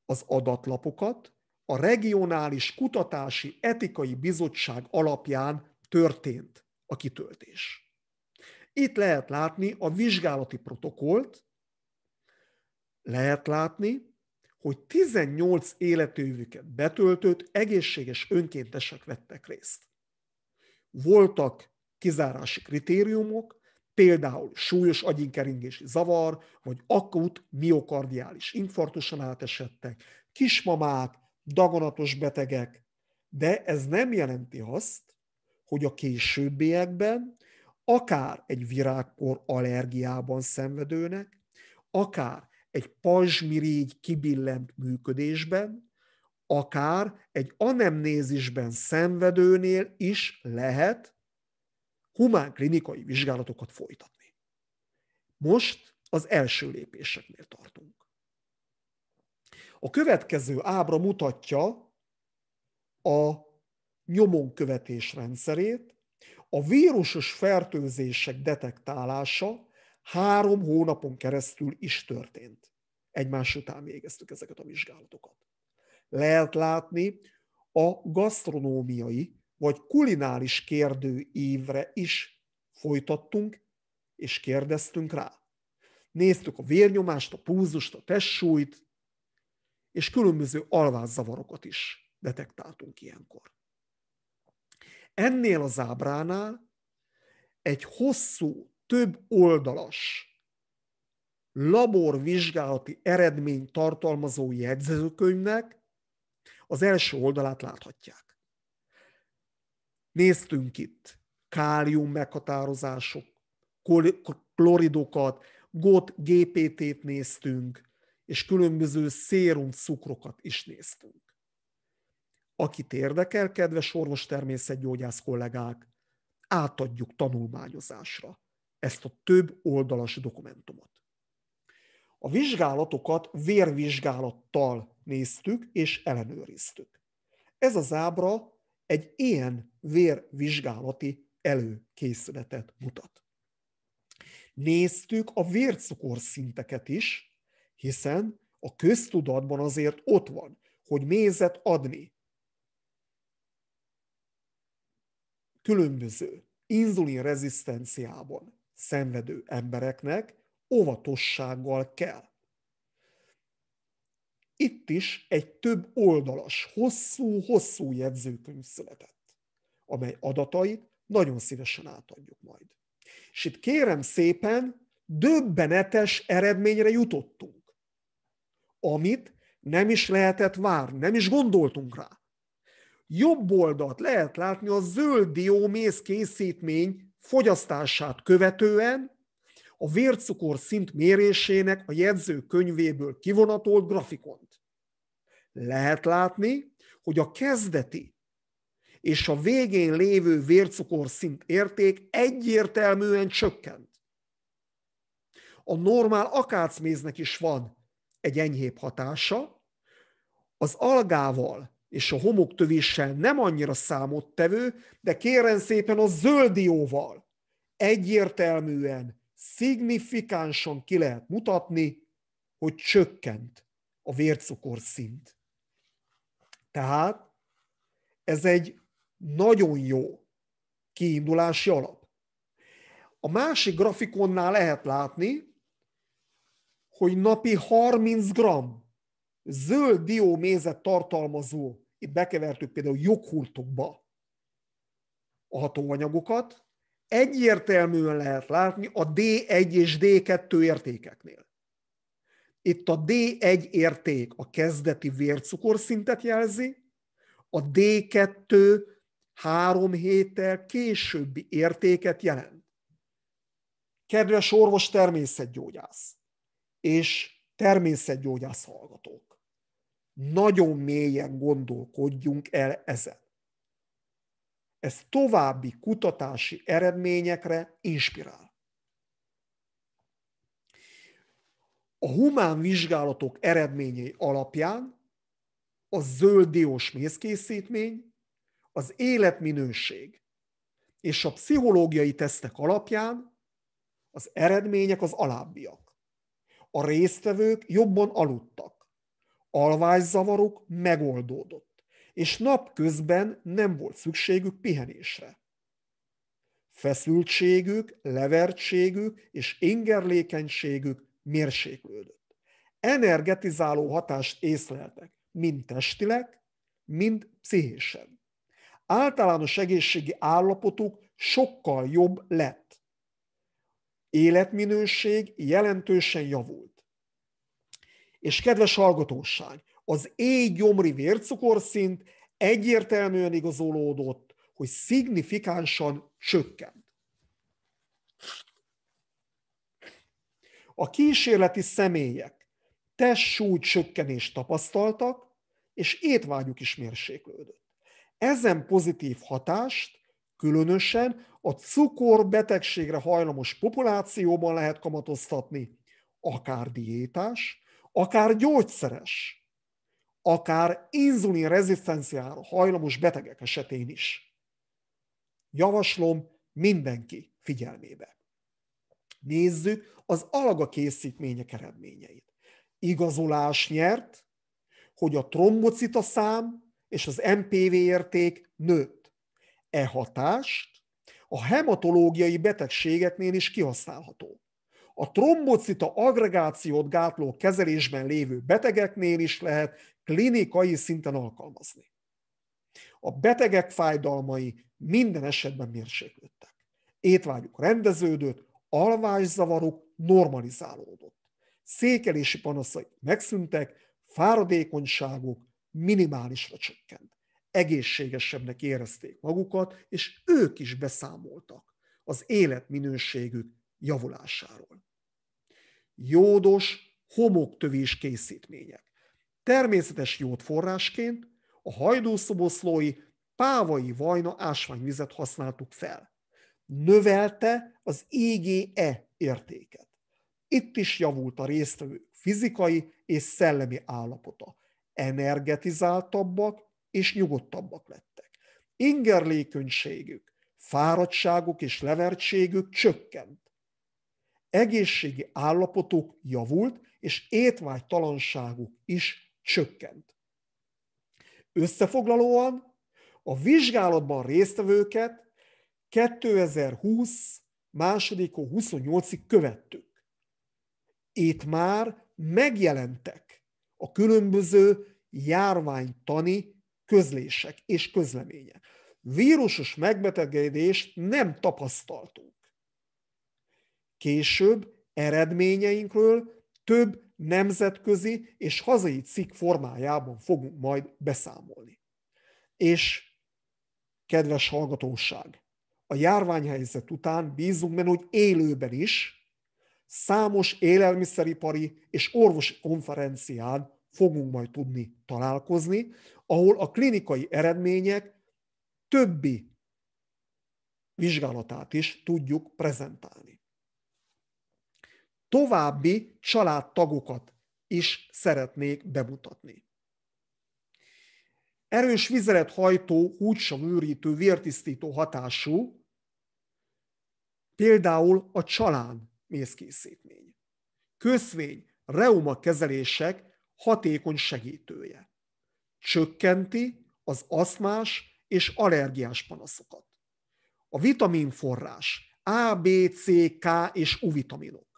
Az adatlapokat a Regionális Kutatási Etikai Bizottság alapján történt a kitöltés. Itt lehet látni a vizsgálati protokolt, lehet látni, hogy 18 életőjüket betöltött egészséges önkéntesek vettek részt voltak kizárási kritériumok, például súlyos agyinkeringési zavar, vagy akut miokardiális infarktuson átesettek, kismamák, daganatos betegek, de ez nem jelenti azt, hogy a későbbiekben akár egy virágpor allergiában szenvedőnek, akár egy pajzsmirigy kibillent működésben, akár egy anemnézisben szenvedőnél is lehet humán klinikai vizsgálatokat folytatni. Most az első lépéseknél tartunk. A következő ábra mutatja a nyomonkövetés rendszerét, a vírusos fertőzések detektálása három hónapon keresztül is történt. Egymás után végeztük ezeket a vizsgálatokat lehet látni a gasztronómiai vagy kulináris kérdőívre is folytattunk és kérdeztünk rá. Néztük a vérnyomást, a púzust, a testsúlyt, és különböző alvászavarokat is detektáltunk ilyenkor. Ennél az ábránál egy hosszú, több oldalas laborvizsgálati eredmény tartalmazó jegyzőkönyvnek az első oldalát láthatják. Néztünk itt kálium meghatározások, kloridokat, GOT, GPT-t néztünk, és különböző szérum cukrokat is néztünk. Akit érdekel, kedves orvos természetgyógyász kollégák, átadjuk tanulmányozásra ezt a több oldalas dokumentumot. A vizsgálatokat vérvizsgálattal néztük és ellenőriztük. Ez az ábra egy ilyen vérvizsgálati előkészületet mutat. Néztük a vércukorszinteket is, hiszen a köztudatban azért ott van, hogy mézet adni. Különböző inzulinrezisztenciában rezisztenciában szenvedő embereknek óvatossággal kell. Itt is egy több oldalas, hosszú-hosszú jegyzőkönyv született, amely adatait nagyon szívesen átadjuk majd. És itt kérem szépen, döbbenetes eredményre jutottunk, amit nem is lehetett várni, nem is gondoltunk rá. Jobb oldalt lehet látni a zöld diómész készítmény fogyasztását követően a vércukor szint mérésének a jegyzőkönyvéből kivonatolt grafikont. Lehet látni, hogy a kezdeti és a végén lévő vércukorszint érték egyértelműen csökkent. A normál akácméznek is van egy enyhébb hatása, az algával és a homoktövéssel nem annyira számottevő, de kérem szépen a zöldióval egyértelműen szignifikánsan ki lehet mutatni, hogy csökkent a vércukorszint. Tehát ez egy nagyon jó kiindulási alap. A másik grafikonnál lehet látni, hogy napi 30 g zöld diómézet tartalmazó, itt bekevertük például joghurtokba a hatóanyagokat, egyértelműen lehet látni a D1 és D2 értékeknél. Itt a D1 érték a kezdeti vércukorszintet jelzi, a D2 három héttel későbbi értéket jelent. Kedves orvos természetgyógyász és természetgyógyász hallgatók, nagyon mélyen gondolkodjunk el ezen ez további kutatási eredményekre inspirál. A humán vizsgálatok eredményei alapján a zöld diós mézkészítmény, az életminőség és a pszichológiai tesztek alapján az eredmények az alábbiak. A résztvevők jobban aludtak, alvászavaruk megoldódott és napközben nem volt szükségük pihenésre. Feszültségük, levertségük és ingerlékenységük mérséklődött. Energetizáló hatást észleltek, mind testileg, mind pszichésen. Általános egészségi állapotuk sokkal jobb lett. Életminőség jelentősen javult. És kedves hallgatóság, az éj gyomri vércukorszint egyértelműen igazolódott, hogy szignifikánsan csökkent. A kísérleti személyek testsúly csökkenést tapasztaltak, és étvágyuk is mérséklődött. Ezen pozitív hatást különösen a cukorbetegségre hajlamos populációban lehet kamatoztatni, akár diétás, akár gyógyszeres akár inzulin rezisztenciára hajlamos betegek esetén is. Javaslom mindenki figyelmébe. Nézzük az alaga készítmények eredményeit. Igazolás nyert, hogy a trombocita szám és az MPV érték nőtt. E hatást a hematológiai betegségeknél is kihasználható. A trombocita agregációt gátló kezelésben lévő betegeknél is lehet klinikai szinten alkalmazni. A betegek fájdalmai minden esetben mérséklődtek. Étvágyuk rendeződött, alvászavaruk normalizálódott. Székelési panaszai megszűntek, fáradékonyságuk minimálisra csökkent. Egészségesebbnek érezték magukat, és ők is beszámoltak az életminőségük javulásáról. Jódos homoktövés készítmények természetes jót forrásként a hajdúszoboszlói pávai vajna ásványvizet használtuk fel. Növelte az EGE értéket. Itt is javult a résztvevő fizikai és szellemi állapota. Energetizáltabbak és nyugodtabbak lettek. Ingerlékönységük, fáradtságuk és levertségük csökkent. Egészségi állapotuk javult, és étvágytalanságuk is csökkent. Összefoglalóan a vizsgálatban résztvevőket 2020 második 28-ig követtük. Itt már megjelentek a különböző járványtani közlések és közlemények. Vírusos megbetegedést nem tapasztaltunk. Később eredményeinkről több nemzetközi és hazai cikk formájában fogunk majd beszámolni. És kedves hallgatóság, a járványhelyzet után bízunk benne, hogy élőben is számos élelmiszeripari és orvosi konferencián fogunk majd tudni találkozni, ahol a klinikai eredmények többi vizsgálatát is tudjuk prezentálni további családtagokat is szeretnék bemutatni. Erős vizelethajtó, húgysavűrítő, vértisztító hatású, például a csalán mészkészítmény. Köszvény, reuma kezelések hatékony segítője. Csökkenti az aszmás és allergiás panaszokat. A vitaminforrás A, B, C, K és U vitaminok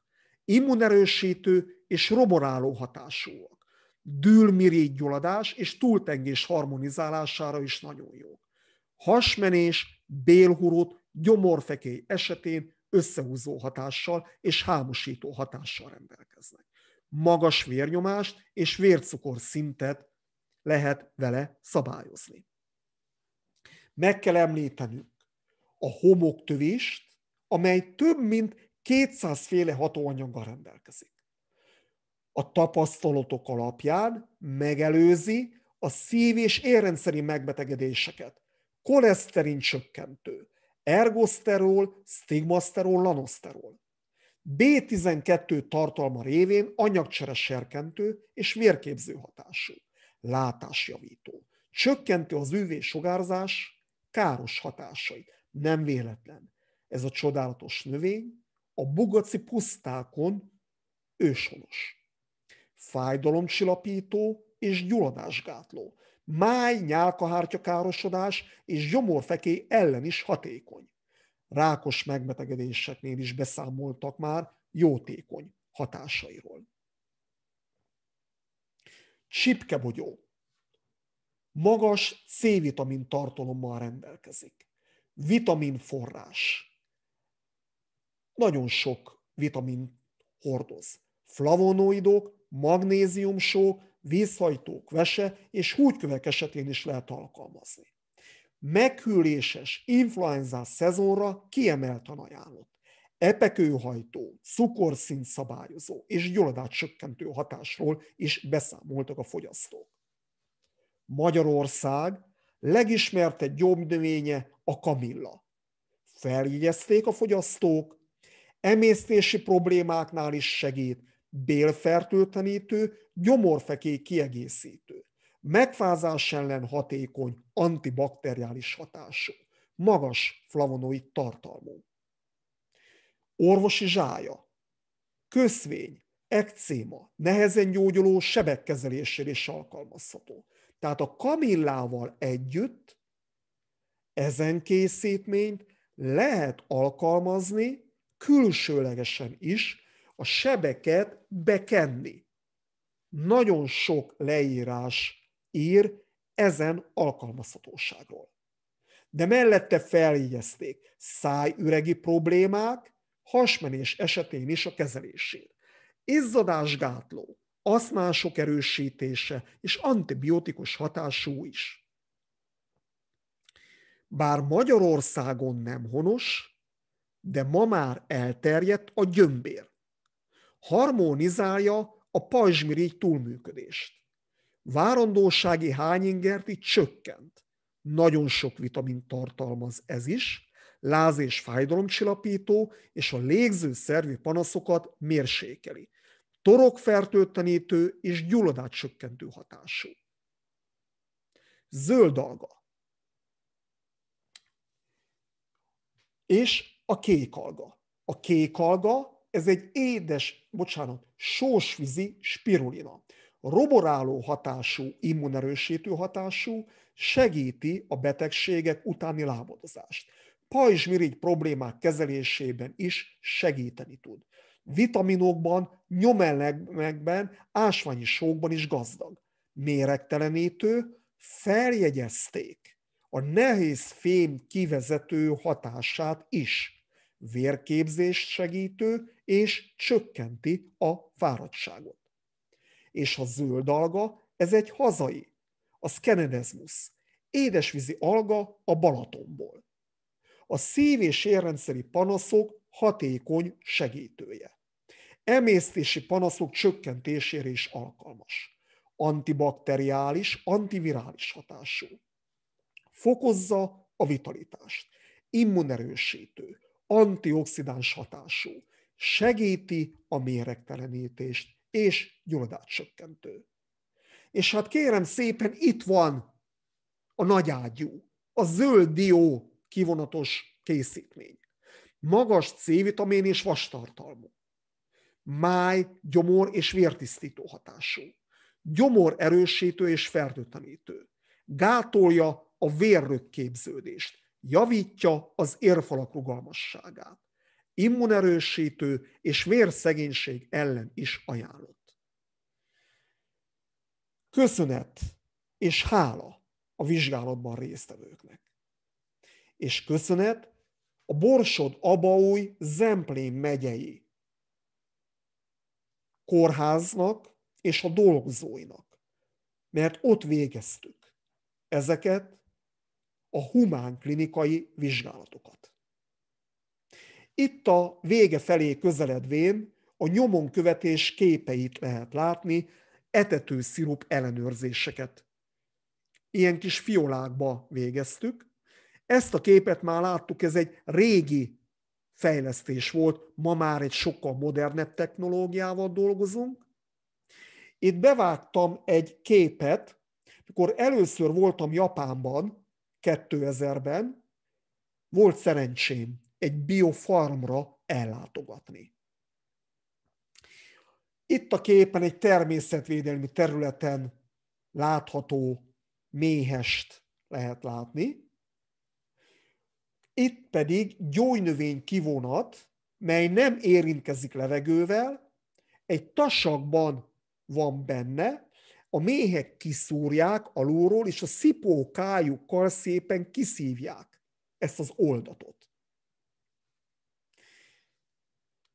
immunerősítő és roboráló hatásúak. Dülmirigygyulladás és túltengés harmonizálására is nagyon jó. Hasmenés, bélhurut, gyomorfekély esetén összehúzó hatással és hámosító hatással rendelkeznek. Magas vérnyomást és vércukor szintet lehet vele szabályozni. Meg kell említenünk a homoktövést, amely több mint 200 féle hatóanyaggal rendelkezik. A tapasztalatok alapján megelőzi a szív- és érrendszeri megbetegedéseket, koleszterin csökkentő, ergoszterol, stigmaszterol, lanoszterol. B12 tartalma révén anyagcsere serkentő és vérképző hatású, látásjavító. Csökkenti az UV-sugárzás káros hatásait. Nem véletlen. Ez a csodálatos növény a bugaci pusztákon őshonos. Fájdalomcsillapító és gyulladásgátló. Máj, nyálkahártya károsodás és gyomorfeké ellen is hatékony. Rákos megbetegedéseknél is beszámoltak már jótékony hatásairól. Csipkebogyó. Magas C-vitamin tartalommal rendelkezik. Vitamin forrás nagyon sok vitamin hordoz. Flavonoidok, magnéziumsók, vízhajtók vese és húgykövek esetén is lehet alkalmazni. Meghűléses influenzás szezonra kiemelten ajánlott. Epekőhajtó, cukorszint szabályozó és gyulladáscsökkentő hatásról is beszámoltak a fogyasztók. Magyarország legismertebb gyógynövénye a kamilla. Feljegyezték a fogyasztók, emésztési problémáknál is segít, bélfertőtlenítő, gyomorfeké kiegészítő. Megfázás ellen hatékony, antibakteriális hatású, magas flavonoid tartalmú. Orvosi zsája, köszvény, ekcéma, nehezen gyógyuló sebek kezelésére is alkalmazható. Tehát a kamillával együtt ezen készítményt lehet alkalmazni külsőlegesen is a sebeket bekenni. Nagyon sok leírás ír ezen alkalmazhatóságról. De mellette feljegyezték szájüregi problémák, hasmenés esetén is a kezelését. Izzadásgátló, aszmások erősítése és antibiotikus hatású is. Bár Magyarországon nem honos, de ma már elterjedt a gyömbér. Harmonizálja a pajzsmirigy túlműködést. Várandósági hányingert így csökkent. Nagyon sok vitamin tartalmaz ez is, láz- és fájdalomcsillapító, és a légzőszervi panaszokat mérsékeli. Torokfertőtlenítő és gyulladáscsökkentő hatású. Zöld alga. És a kék alga. A kék alga, ez egy édes, bocsánat, sósvízi spirulina. Roboráló hatású, immunerősítő hatású, segíti a betegségek utáni lábadozást. Pajzsmirigy problémák kezelésében is segíteni tud. Vitaminokban, nyomelegben, ásványi sókban is gazdag. Méregtelenítő, feljegyezték a nehéz fém kivezető hatását is vérképzést segítő, és csökkenti a fáradtságot. És a zöld alga, ez egy hazai, a szkenedezmusz, édesvízi alga a Balatonból. A szív- és érrendszeri panaszok hatékony segítője. Emésztési panaszok csökkentésére is alkalmas. Antibakteriális, antivirális hatású. Fokozza a vitalitást. Immunerősítő antioxidáns hatású, segíti a méregtelenítést, és csökkentő. És hát kérem szépen, itt van a nagyágyú, a zöld dió kivonatos készítmény. Magas C-vitamin és vastartalmú. Máj, gyomor és vértisztító hatású. Gyomor erősítő és fertőtlenítő. Gátolja a képződést javítja az érfalak rugalmasságát. Immunerősítő és vérszegénység ellen is ajánlott. Köszönet és hála a vizsgálatban résztvevőknek. És köszönet a Borsod Abaúj Zemplén megyei kórháznak és a dolgozóinak, mert ott végeztük ezeket a humán klinikai vizsgálatokat. Itt a vége felé közeledvén a nyomon követés képeit lehet látni, etető szirup ellenőrzéseket. Ilyen kis fiolákba végeztük. Ezt a képet már láttuk, ez egy régi fejlesztés volt, ma már egy sokkal modernebb technológiával dolgozunk. Itt bevágtam egy képet, mikor először voltam Japánban, 2000-ben volt szerencsém egy biofarmra ellátogatni. Itt a képen egy természetvédelmi területen látható méhest lehet látni. Itt pedig gyógynövény kivonat, mely nem érintkezik levegővel, egy tasakban van benne, a méhek kiszúrják alulról, és a szipókájukkal szépen kiszívják ezt az oldatot.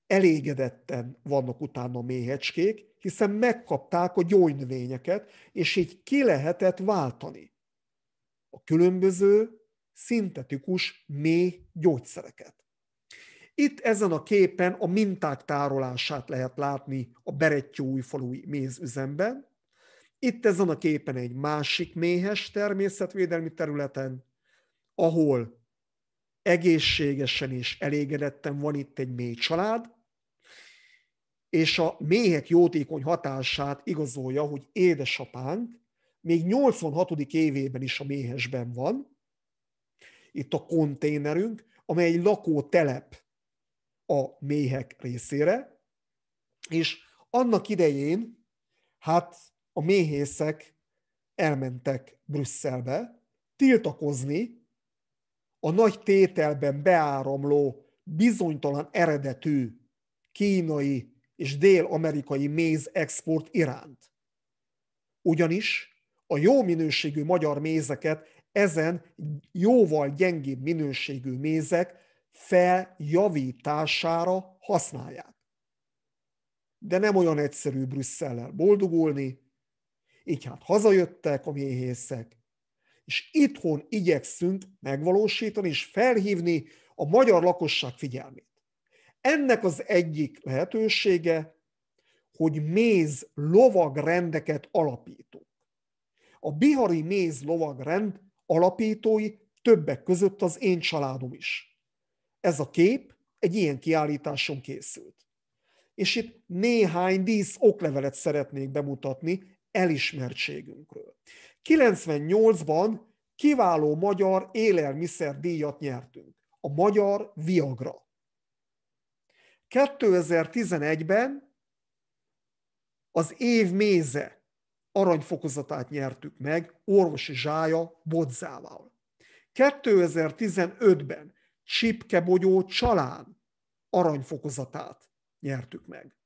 Elégedetten vannak utána a méhecskék, hiszen megkapták a gyógynövényeket, és így ki lehetett váltani a különböző szintetikus méh gyógyszereket. Itt ezen a képen a minták tárolását lehet látni a Berettyó újfalúi mézüzemben, itt ezen a képen egy másik méhes természetvédelmi területen, ahol egészségesen és elégedetten van itt egy mély család, és a méhek jótékony hatását igazolja, hogy édesapánk még 86. évében is a méhesben van, itt a konténerünk, amely egy lakótelep a méhek részére, és annak idején, hát a méhészek elmentek Brüsszelbe tiltakozni a nagy tételben beáramló, bizonytalan eredetű kínai és dél-amerikai méz export iránt. Ugyanis a jó minőségű magyar mézeket ezen jóval gyengébb minőségű mézek feljavítására használják. De nem olyan egyszerű Brüsszellel boldogulni, így hát hazajöttek a méhészek, és itthon igyekszünk megvalósítani és felhívni a magyar lakosság figyelmét. Ennek az egyik lehetősége, hogy méz lovagrendeket alapítunk. A bihari méz lovagrend alapítói többek között az én családom is. Ez a kép egy ilyen kiállításon készült. És itt néhány dísz oklevelet szeretnék bemutatni elismertségünkről. 98-ban kiváló magyar élelmiszer díjat nyertünk, a magyar Viagra. 2011-ben az év méze aranyfokozatát nyertük meg orvosi zsája Bodzával. 2015-ben Csipkebogyó csalán aranyfokozatát nyertük meg.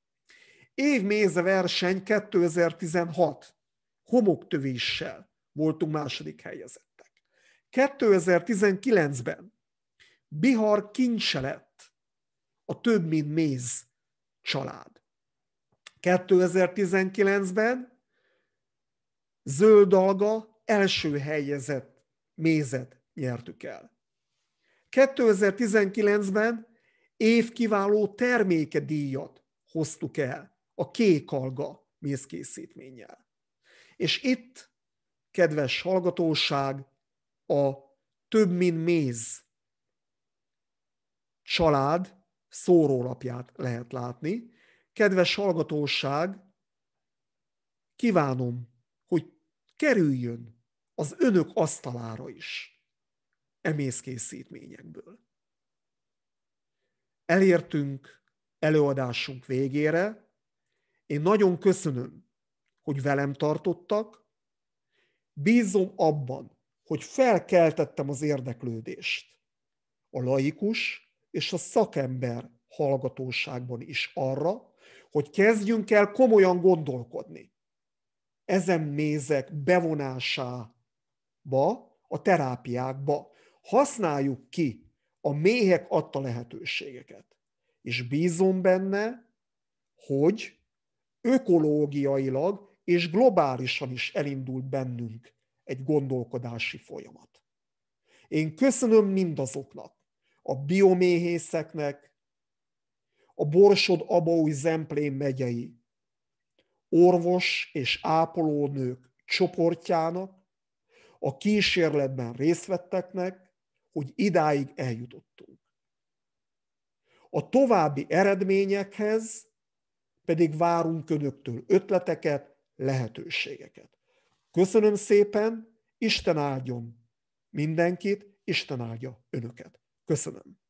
Évméze verseny 2016. Homoktövéssel voltunk második helyezettek. 2019-ben Bihar kincse lett a több mint méz család. 2019-ben Zöldalga első helyezett mézet nyertük el. 2019-ben évkiváló terméke díjat hoztuk el a kék alga mézkészítménnyel. És itt, kedves hallgatóság, a több mint méz család szórólapját lehet látni. Kedves hallgatóság, kívánom, hogy kerüljön az önök asztalára is emészkészítményekből. Elértünk előadásunk végére, én nagyon köszönöm, hogy velem tartottak. Bízom abban, hogy felkeltettem az érdeklődést a laikus és a szakember hallgatóságban is arra, hogy kezdjünk el komolyan gondolkodni ezen mézek bevonásába, a terápiákba. Használjuk ki a méhek adta lehetőségeket. És bízom benne, hogy ökológiailag és globálisan is elindult bennünk egy gondolkodási folyamat. Én köszönöm mindazoknak, a bioméhészeknek, a Borsod Abaúj Zemplén megyei orvos és ápolónők csoportjának, a kísérletben részt vetteknek, hogy idáig eljutottunk. A további eredményekhez pedig várunk önöktől ötleteket, lehetőségeket. Köszönöm szépen, Isten áldjon mindenkit, Isten áldja önöket. Köszönöm.